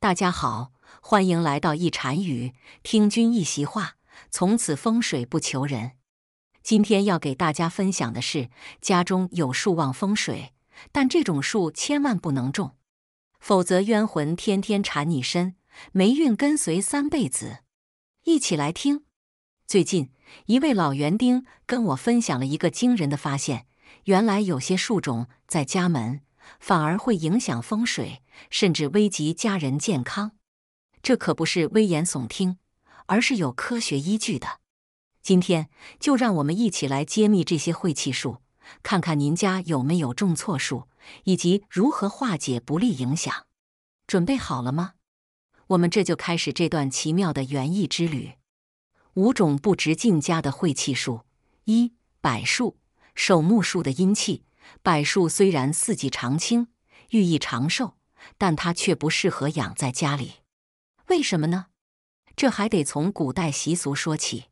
大家好，欢迎来到一禅语，听君一席话，从此风水不求人。今天要给大家分享的是，家中有树旺风水，但这种树千万不能种，否则冤魂天天缠你身，霉运跟随三辈子。一起来听。最近，一位老园丁跟我分享了一个惊人的发现：原来有些树种在家门。反而会影响风水，甚至危及家人健康。这可不是危言耸听，而是有科学依据的。今天就让我们一起来揭秘这些晦气树，看看您家有没有种错树，以及如何化解不利影响。准备好了吗？我们这就开始这段奇妙的园艺之旅。五种不值进家的晦气树：一、柏树，守墓树的阴气。柏树虽然四季常青，寓意长寿，但它却不适合养在家里。为什么呢？这还得从古代习俗说起。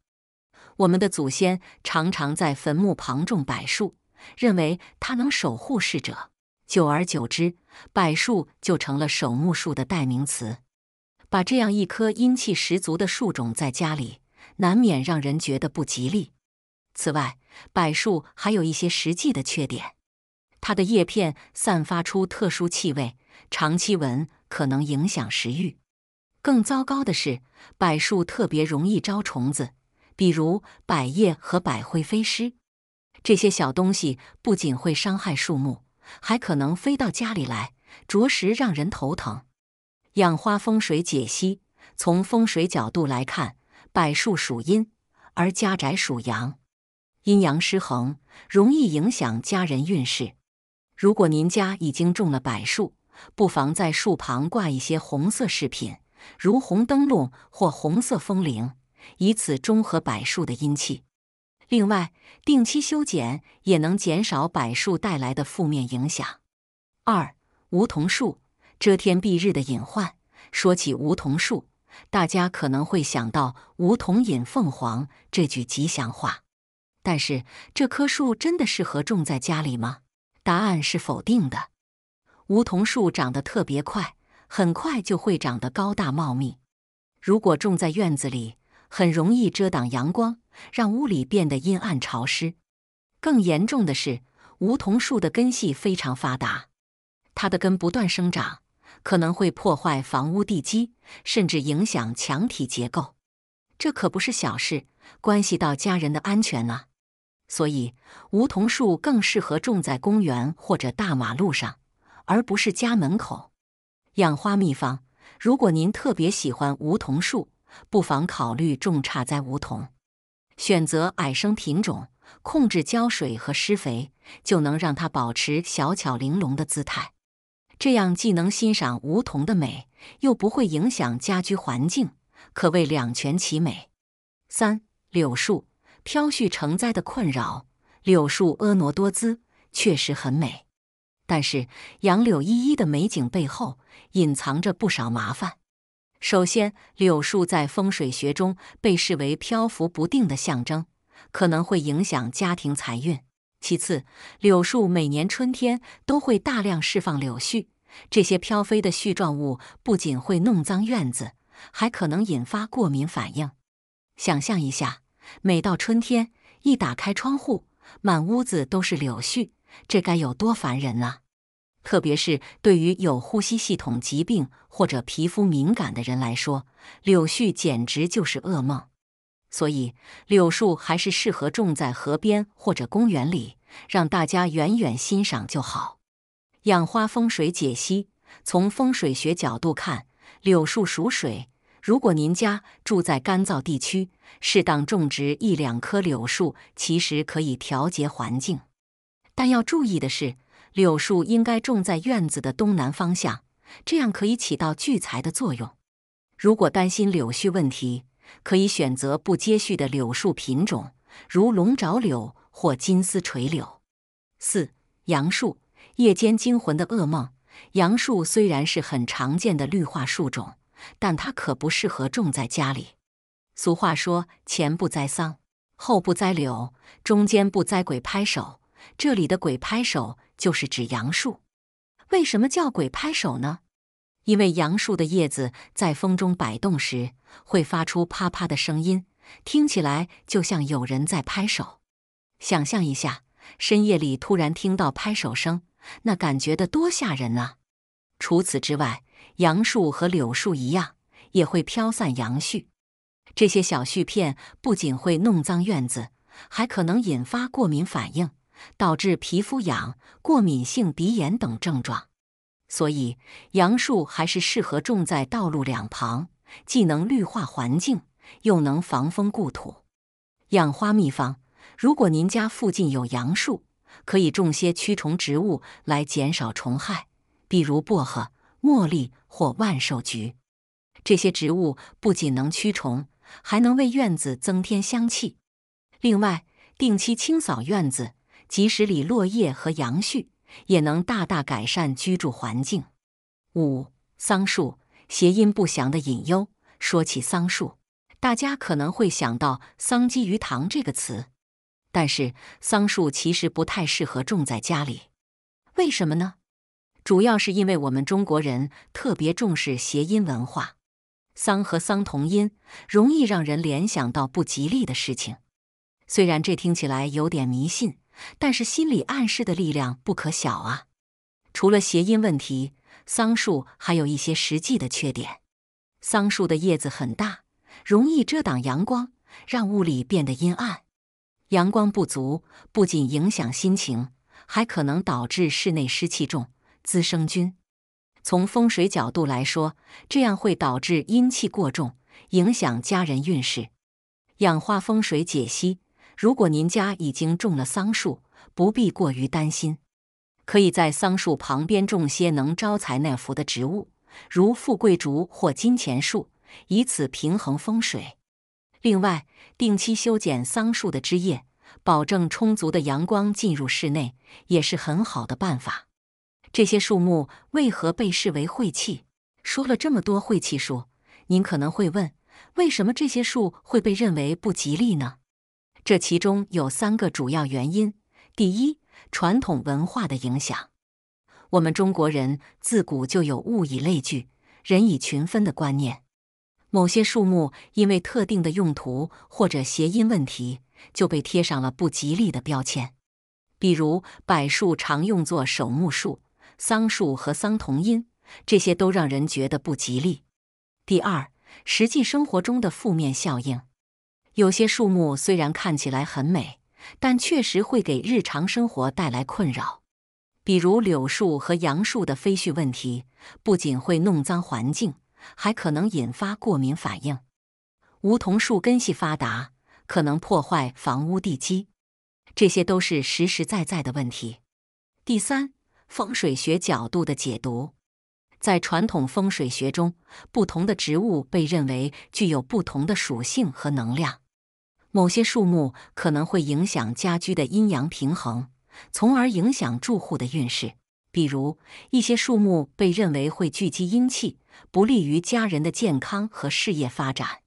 我们的祖先常常在坟墓旁种柏树，认为它能守护逝者。久而久之，柏树就成了守墓树的代名词。把这样一棵阴气十足的树种在家里，难免让人觉得不吉利。此外，柏树还有一些实际的缺点。它的叶片散发出特殊气味，长期闻可能影响食欲。更糟糕的是，柏树特别容易招虫子，比如柏叶和百会飞虱。这些小东西不仅会伤害树木，还可能飞到家里来，着实让人头疼。养花风水解析：从风水角度来看，柏树属阴，而家宅属阳，阴阳失衡容易影响家人运势。如果您家已经种了柏树，不妨在树旁挂一些红色饰品，如红灯笼或红色风铃，以此中和柏树的阴气。另外，定期修剪也能减少柏树带来的负面影响。二、梧桐树遮天蔽日的隐患。说起梧桐树，大家可能会想到“梧桐引凤凰”这句吉祥话，但是这棵树真的适合种在家里吗？答案是否定的。梧桐树长得特别快，很快就会长得高大茂密。如果种在院子里，很容易遮挡阳光，让屋里变得阴暗潮湿。更严重的是，梧桐树的根系非常发达，它的根不断生长，可能会破坏房屋地基，甚至影响墙体结构。这可不是小事，关系到家人的安全啊！所以，梧桐树更适合种在公园或者大马路上，而不是家门口。养花秘方：如果您特别喜欢梧桐树，不妨考虑种插栽梧桐，选择矮生品种，控制浇水和施肥，就能让它保持小巧玲珑的姿态。这样既能欣赏梧桐的美，又不会影响家居环境，可谓两全其美。三、柳树。飘絮成灾的困扰，柳树婀娜多姿，确实很美。但是，杨柳依依的美景背后隐藏着不少麻烦。首先，柳树在风水学中被视为漂浮不定的象征，可能会影响家庭财运。其次，柳树每年春天都会大量释放柳絮，这些飘飞的絮状物不仅会弄脏院子，还可能引发过敏反应。想象一下。每到春天，一打开窗户，满屋子都是柳絮，这该有多烦人啊！特别是对于有呼吸系统疾病或者皮肤敏感的人来说，柳絮简直就是噩梦。所以，柳树还是适合种在河边或者公园里，让大家远远欣赏就好。养花风水解析：从风水学角度看，柳树属水。如果您家住在干燥地区，适当种植一两棵柳树，其实可以调节环境。但要注意的是，柳树应该种在院子的东南方向，这样可以起到聚财的作用。如果担心柳絮问题，可以选择不接续的柳树品种，如龙爪柳或金丝垂柳。四、杨树夜间惊魂的噩梦。杨树虽然是很常见的绿化树种。但它可不适合种在家里。俗话说：“前不栽桑，后不栽柳，中间不栽鬼拍手。”这里的“鬼拍手”就是指杨树。为什么叫“鬼拍手”呢？因为杨树的叶子在风中摆动时会发出啪啪的声音，听起来就像有人在拍手。想象一下，深夜里突然听到拍手声，那感觉得多吓人啊！除此之外，杨树和柳树一样，也会飘散杨絮。这些小絮片不仅会弄脏院子，还可能引发过敏反应，导致皮肤痒、过敏性鼻炎等症状。所以，杨树还是适合种在道路两旁，既能绿化环境，又能防风固土。养花秘方：如果您家附近有杨树，可以种些驱虫植物来减少虫害，比如薄荷。茉莉或万寿菊，这些植物不仅能驱虫，还能为院子增添香气。另外，定期清扫院子，及时理落叶和杨絮，也能大大改善居住环境。五、桑树，谐音不祥的隐忧。说起桑树，大家可能会想到“桑基鱼塘”这个词，但是桑树其实不太适合种在家里。为什么呢？主要是因为我们中国人特别重视谐音文化，桑和桑同音，容易让人联想到不吉利的事情。虽然这听起来有点迷信，但是心理暗示的力量不可小啊。除了谐音问题，桑树还有一些实际的缺点。桑树的叶子很大，容易遮挡阳光，让屋里变得阴暗。阳光不足不仅影响心情，还可能导致室内湿气重。滋生菌。从风水角度来说，这样会导致阴气过重，影响家人运势。氧化风水解析：如果您家已经种了桑树，不必过于担心，可以在桑树旁边种些能招财纳福的植物，如富贵竹或金钱树，以此平衡风水。另外，定期修剪桑树的枝叶，保证充足的阳光进入室内，也是很好的办法。这些树木为何被视为晦气？说了这么多晦气树，您可能会问：为什么这些树会被认为不吉利呢？这其中有三个主要原因：第一，传统文化的影响。我们中国人自古就有“物以类聚，人以群分”的观念，某些树木因为特定的用途或者谐音问题，就被贴上了不吉利的标签。比如，柏树常用作守墓树。桑树和桑同音，这些都让人觉得不吉利。第二，实际生活中的负面效应，有些树木虽然看起来很美，但确实会给日常生活带来困扰。比如柳树和杨树的飞絮问题，不仅会弄脏环境，还可能引发过敏反应。梧桐树根系发达，可能破坏房屋地基，这些都是实实在在的问题。第三。风水学角度的解读，在传统风水学中，不同的植物被认为具有不同的属性和能量。某些树木可能会影响家居的阴阳平衡，从而影响住户的运势。比如，一些树木被认为会聚集阴气，不利于家人的健康和事业发展。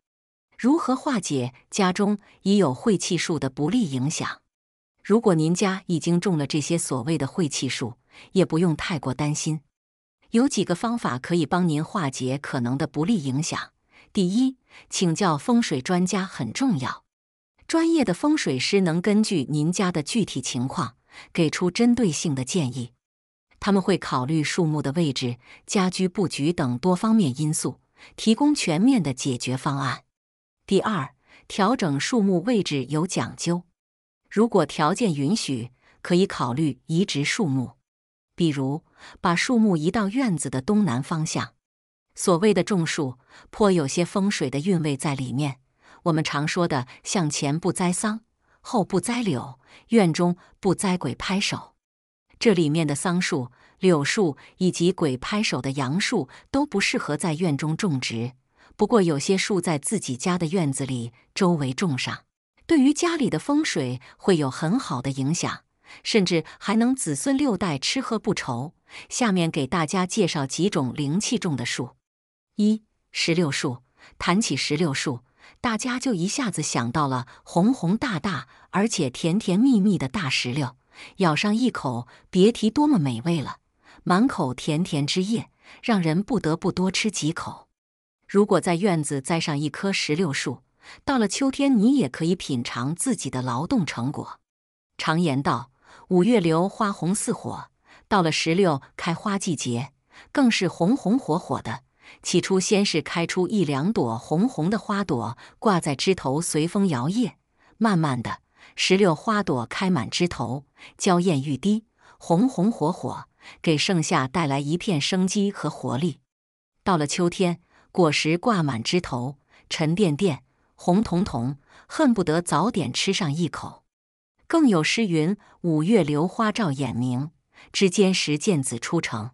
如何化解家中已有晦气树的不利影响？如果您家已经种了这些所谓的晦气树，也不用太过担心，有几个方法可以帮您化解可能的不利影响。第一，请教风水专家很重要，专业的风水师能根据您家的具体情况给出针对性的建议。他们会考虑树木的位置、家居布局等多方面因素，提供全面的解决方案。第二，调整树木位置有讲究，如果条件允许，可以考虑移植树木。比如，把树木移到院子的东南方向。所谓的种树，颇有些风水的韵味在里面。我们常说的“向前不栽桑，后不栽柳，院中不栽鬼拍手”，这里面的桑树、柳树以及鬼拍手的杨树都不适合在院中种植。不过，有些树在自己家的院子里周围种上，对于家里的风水会有很好的影响。甚至还能子孙六代吃喝不愁。下面给大家介绍几种灵气重的树。一、石榴树。谈起石榴树，大家就一下子想到了红红大大，而且甜甜蜜蜜的大石榴。咬上一口，别提多么美味了，满口甜甜汁液，让人不得不多吃几口。如果在院子栽上一棵石榴树，到了秋天，你也可以品尝自己的劳动成果。常言道。五月榴花红似火，到了石榴开花季节，更是红红火火的。起初，先是开出一两朵红红的花朵，挂在枝头，随风摇曳。慢慢的，石榴花朵开满枝头，娇艳欲滴，红红火火，给盛夏带来一片生机和活力。到了秋天，果实挂满枝头，沉甸甸、红彤彤，恨不得早点吃上一口。更有诗云：“五月榴花照眼明，之间时见子出城。”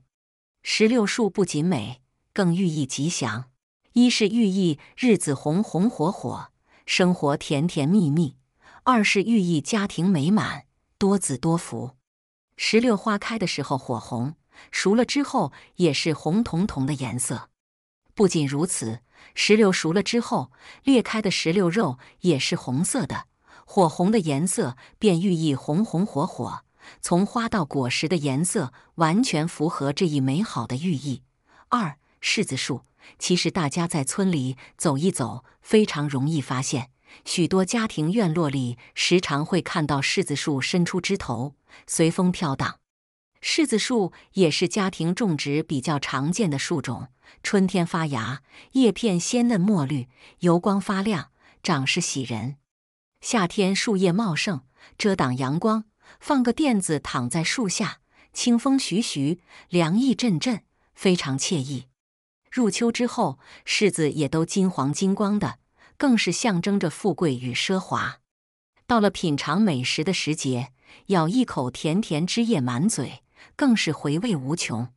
石榴树不仅美，更寓意吉祥。一是寓意日子红红火火，生活甜甜蜜蜜；二是寓意家庭美满，多子多福。石榴花开的时候火红，熟了之后也是红彤彤的颜色。不仅如此，石榴熟了之后，裂开的石榴肉也是红色的。火红的颜色便寓意红红火火，从花到果实的颜色完全符合这一美好的寓意。二柿子树，其实大家在村里走一走，非常容易发现，许多家庭院落里时常会看到柿子树伸出枝头，随风飘荡。柿子树也是家庭种植比较常见的树种，春天发芽，叶片鲜嫩墨绿，油光发亮，长势喜人。夏天树叶茂盛，遮挡阳光，放个垫子躺在树下，清风徐徐，凉意阵阵，非常惬意。入秋之后，柿子也都金黄金光的，更是象征着富贵与奢华。到了品尝美食的时节，咬一口，甜甜汁液满嘴，更是回味无穷。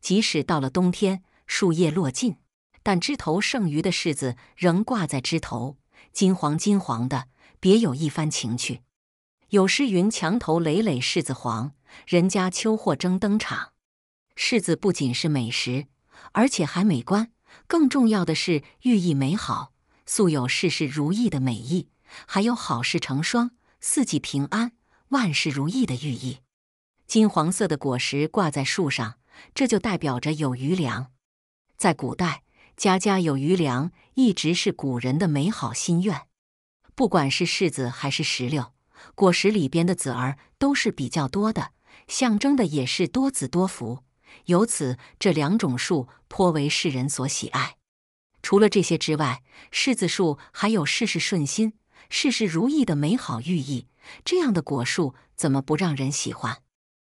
即使到了冬天，树叶落尽，但枝头剩余的柿子仍挂在枝头，金黄金黄的。别有一番情趣。有诗云：“墙头累累柿子黄，人家秋货争登场。”柿子不仅是美食，而且还美观，更重要的是寓意美好，素有“事事如意”的美意，还有“好事成双”“四季平安”“万事如意”的寓意。金黄色的果实挂在树上，这就代表着有余粮。在古代，家家有余粮一直是古人的美好心愿。不管是柿子还是石榴，果实里边的籽儿都是比较多的，象征的也是多子多福。由此，这两种树颇为世人所喜爱。除了这些之外，柿子树还有事事顺心、事事如意的美好寓意。这样的果树怎么不让人喜欢？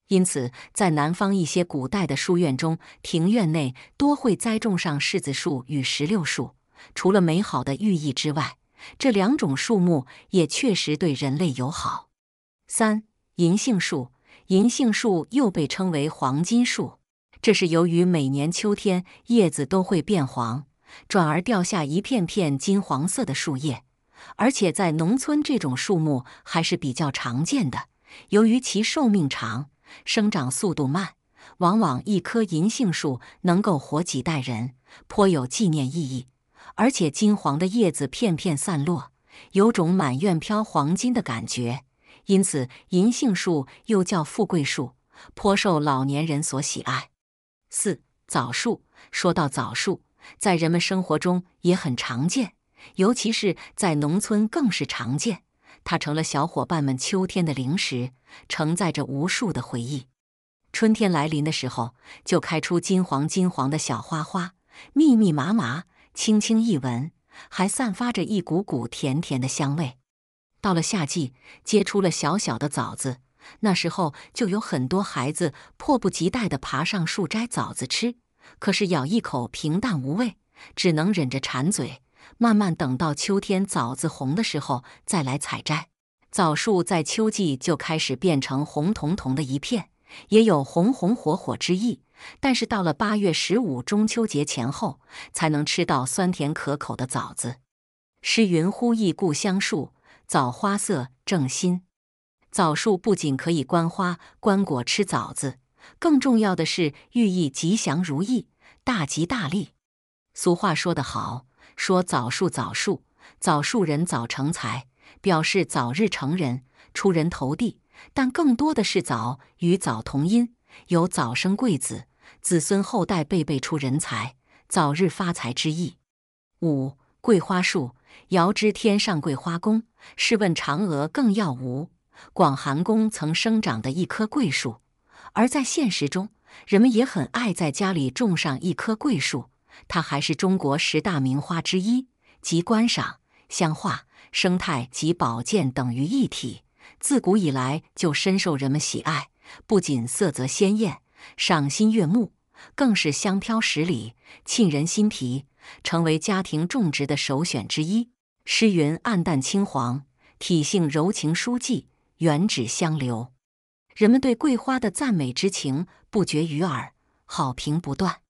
因此，在南方一些古代的书院中，庭院内多会栽种上柿子树与石榴树。除了美好的寓意之外，这两种树木也确实对人类友好。三、银杏树，银杏树又被称为黄金树，这是由于每年秋天叶子都会变黄，转而掉下一片片金黄色的树叶。而且在农村，这种树木还是比较常见的。由于其寿命长，生长速度慢，往往一棵银杏树能够活几代人，颇有纪念意义。而且金黄的叶子片片散落，有种满院飘黄金的感觉，因此银杏树又叫富贵树，颇受老年人所喜爱。四枣树，说到枣树，在人们生活中也很常见，尤其是在农村更是常见。它成了小伙伴们秋天的零食，承载着无数的回忆。春天来临的时候，就开出金黄金黄的小花花，密密麻麻。轻轻一闻，还散发着一股股甜甜的香味。到了夏季，结出了小小的枣子，那时候就有很多孩子迫不及待地爬上树摘枣子吃。可是咬一口平淡无味，只能忍着馋嘴，慢慢等到秋天枣子红的时候再来采摘。枣树在秋季就开始变成红彤彤的一片。也有红红火火之意，但是到了八月十五中秋节前后，才能吃到酸甜可口的枣子。诗云：“忽忆故乡树，枣花色正新。”枣树不仅可以观花、观果、吃枣子，更重要的是寓意吉祥如意、大吉大利。俗话说得好：“说枣树，枣树；枣树人，早成才。”表示早日成人、出人头地。但更多的是“早”与“早”同音，有早生贵子、子孙后代辈辈出人才、早日发财之意。五、桂花树。遥知天上桂花宫，试问嫦娥更要无。广寒宫曾生长的一棵桂树，而在现实中，人们也很爱在家里种上一棵桂树。它还是中国十大名花之一，集观赏、香化、生态及保健等于一体。自古以来就深受人们喜爱，不仅色泽鲜艳、赏心悦目，更是香飘十里、沁人心脾，成为家庭种植的首选之一。诗云：“暗淡青黄，体性柔情，疏寂原指香流。”人们对桂花的赞美之情不绝于耳，好评不断。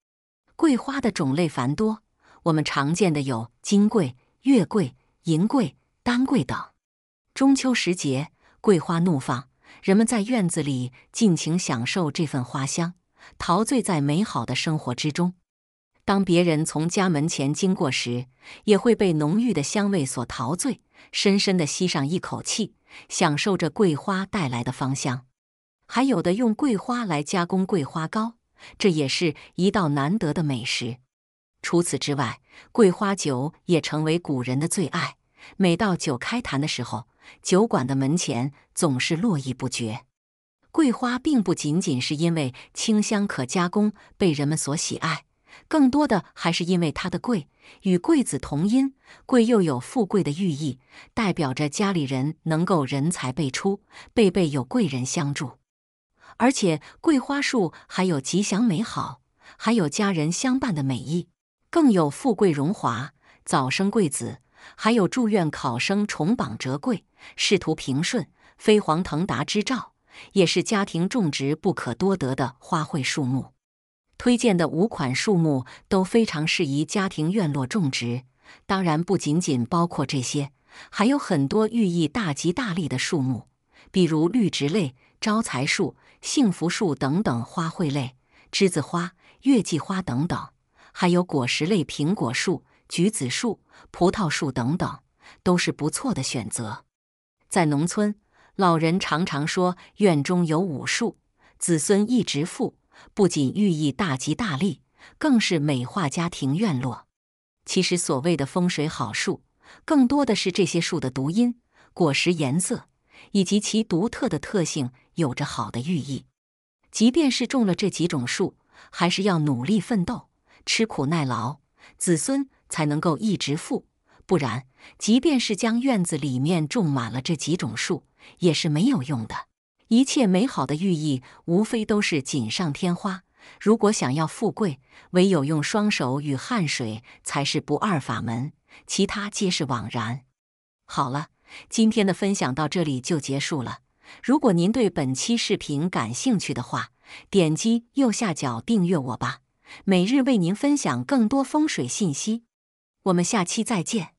桂花的种类繁多，我们常见的有金桂、月桂、银桂、丹桂等。中秋时节。桂花怒放，人们在院子里尽情享受这份花香，陶醉在美好的生活之中。当别人从家门前经过时，也会被浓郁的香味所陶醉，深深地吸上一口气，享受着桂花带来的芳香。还有的用桂花来加工桂花糕，这也是一道难得的美食。除此之外，桂花酒也成为古人的最爱。每到酒开坛的时候，酒馆的门前总是络绎不绝。桂花并不仅仅是因为清香可加工被人们所喜爱，更多的还是因为它的“贵”，与“贵子”同音，“贵”又有富贵的寓意，代表着家里人能够人才辈出，辈辈有贵人相助。而且桂花树还有吉祥美好，还有家人相伴的美意，更有富贵荣华、早生贵子。还有祝愿考生重榜折桂、仕途平顺、飞黄腾达之兆，也是家庭种植不可多得的花卉树木。推荐的五款树木都非常适宜家庭院落种植，当然不仅仅包括这些，还有很多寓意大吉大利的树木，比如绿植类招财树、幸福树等等；花卉类栀子花、月季花等等，还有果实类苹果树。橘子树、葡萄树等等，都是不错的选择。在农村，老人常常说：“院中有五树，子孙一直富。”不仅寓意大吉大利，更是美化家庭院落。其实，所谓的风水好树，更多的是这些树的读音、果实颜色以及其独特的特性有着好的寓意。即便是种了这几种树，还是要努力奋斗、吃苦耐劳，子孙。才能够一直富，不然，即便是将院子里面种满了这几种树，也是没有用的。一切美好的寓意，无非都是锦上添花。如果想要富贵，唯有用双手与汗水才是不二法门，其他皆是枉然。好了，今天的分享到这里就结束了。如果您对本期视频感兴趣的话，点击右下角订阅我吧，每日为您分享更多风水信息。我们下期再见。